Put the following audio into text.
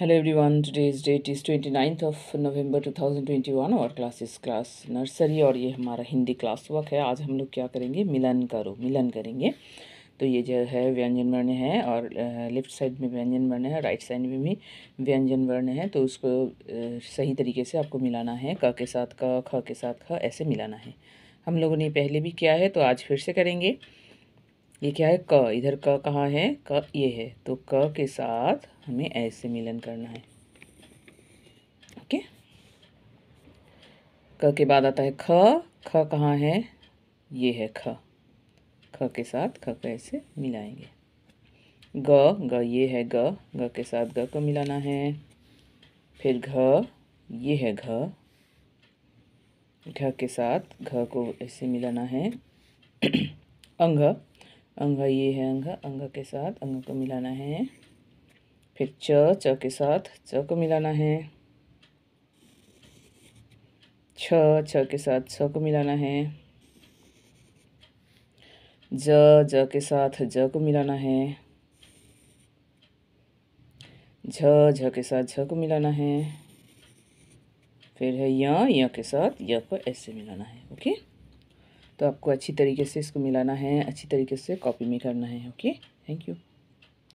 hello date is twenty ninth of November two thousand twenty one और class is class nursery और ये हमारा Hindi class work है आज हम लोग क्या करेंगे मिलन करो मिलन करेंगे तो ये जो है व्यंजन वर्ण है और लेफ्ट साइड में व्यंजन वर्ण है राइट साइड में भी व्यंजन वर्ण है तो उसको सही तरीके से आपको मिलाना है क के साथ क ख के साथ ख ऐसे मिलाना है हम लोगों ने पहले भी किया है तो आज फिर से करेंगे ये क्या है क इधर क कहाँ है क ये है तो क के साथ हमें ऐसे मिलन करना है ओके क के बाद आता है ख ख कहाँ है ये है ख ख के साथ ख को ऐसे मिलाएंगे ग ग ये है ग ग के साथ ग को मिलाना है फिर घ ये है घ घ के साथ घ को ऐसे मिलाना है अंग अंगा ये है अंगा अंगा के साथ अंगा को मिलाना है फिर च च के साथ च को मिलाना है छ छ के साथ छ को मिलाना है ज ज के साथ ज को मिलाना है झ झ के साथ झ को मिलाना है फिर है य य के साथ य को ऐसे मिलाना है ओके तो आपको अच्छी तरीके से इसको मिलाना है अच्छी तरीके से कॉपी में करना है ओके थैंक यू